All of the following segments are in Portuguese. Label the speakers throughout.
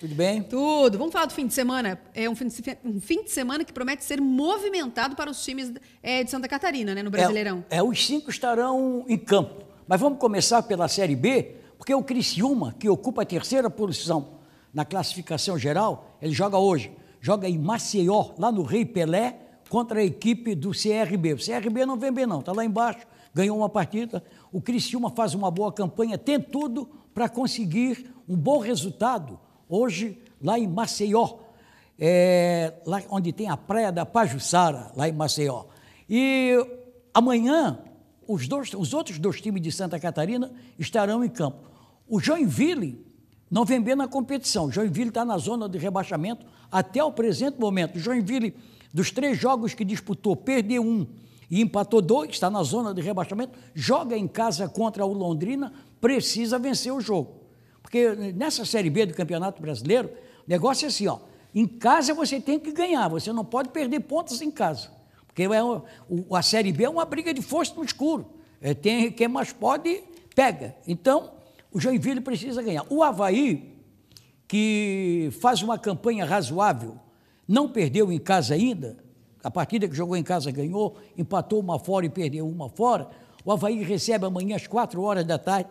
Speaker 1: Tudo bem? Tudo. Vamos falar do fim de semana. É um fim de, um fim de semana que promete ser movimentado para os times é, de Santa Catarina, né, no é, Brasileirão. É, é, os cinco estarão em campo. Mas vamos começar pela Série B, porque o Criciúma, que ocupa a terceira posição na classificação geral, ele joga hoje. Joga em Maceió, lá no Rei Pelé, contra a equipe do CRB. O CRB não vem bem, não. Está lá embaixo, ganhou uma partida. O Criciúma faz uma boa campanha, tem tudo para conseguir um bom resultado hoje lá em Maceió, é, lá onde tem a Praia da Pajuçara, lá em Maceió. E amanhã, os, dois, os outros dois times de Santa Catarina estarão em campo. O Joinville não vem bem é na competição. Joinville está na zona de rebaixamento até o presente momento. Joinville, dos três jogos que disputou, perdeu um e empatou dois, está na zona de rebaixamento, joga em casa contra o Londrina, precisa vencer o jogo. Porque nessa Série B do Campeonato Brasileiro, o negócio é assim, ó. Em casa você tem que ganhar, você não pode perder pontos em casa. Porque é o a Série B é uma briga de força no escuro. É, tem quem mais pode, pega. Então, o Joinville precisa ganhar. O Havaí, que faz uma campanha razoável, não perdeu em casa ainda, a partida que jogou em casa ganhou, empatou uma fora e perdeu uma fora. O Havaí recebe amanhã às quatro horas da tarde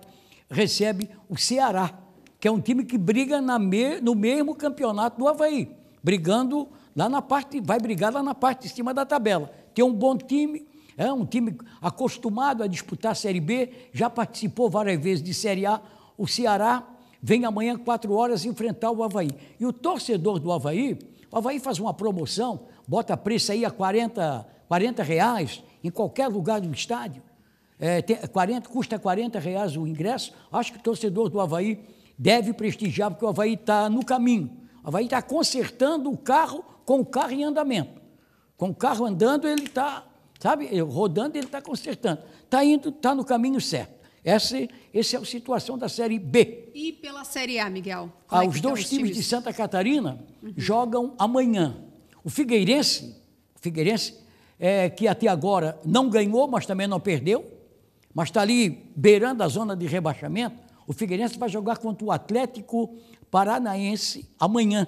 Speaker 1: recebe o Ceará, que é um time que briga me, no mesmo campeonato do Havaí, brigando lá na parte, vai brigar lá na parte de cima da tabela. Tem um bom time, é um time acostumado a disputar a Série B, já participou várias vezes de Série A. O Ceará vem amanhã, quatro horas, enfrentar o Havaí. E o torcedor do Havaí, o Havaí faz uma promoção, bota preço aí a 40, 40 reais em qualquer lugar do estádio é, tem, 40, custa 40 reais o ingresso. Acho que o torcedor do Havaí deve prestigiar, porque o Havaí está no caminho. O Havaí está consertando o carro com o carro em andamento. Com o carro andando, ele está, sabe, rodando, ele está consertando. Está indo, está no caminho certo. Essa, esse é a situação da Série B. E pela Série A, Miguel? Ah, é os dois times, times, de Santa Catarina uhum. jogam amanhã. O Figueirense, o Figueirense é, que até agora não ganhou, mas também não perdeu, mas está ali beirando a zona de rebaixamento, o Figueirense vai jogar contra o Atlético Paranaense amanhã,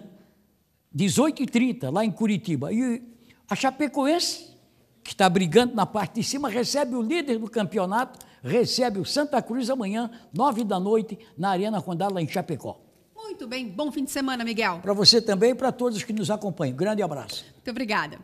Speaker 1: 18h30, lá em Curitiba. E a Chapecoense, que está brigando na parte de cima, recebe o líder do campeonato, recebe o Santa Cruz amanhã, 9 da noite, na Arena Condá lá em Chapecó. Muito bem, bom fim de semana, Miguel. Para você também e para todos que nos acompanham. Grande abraço. Muito obrigada.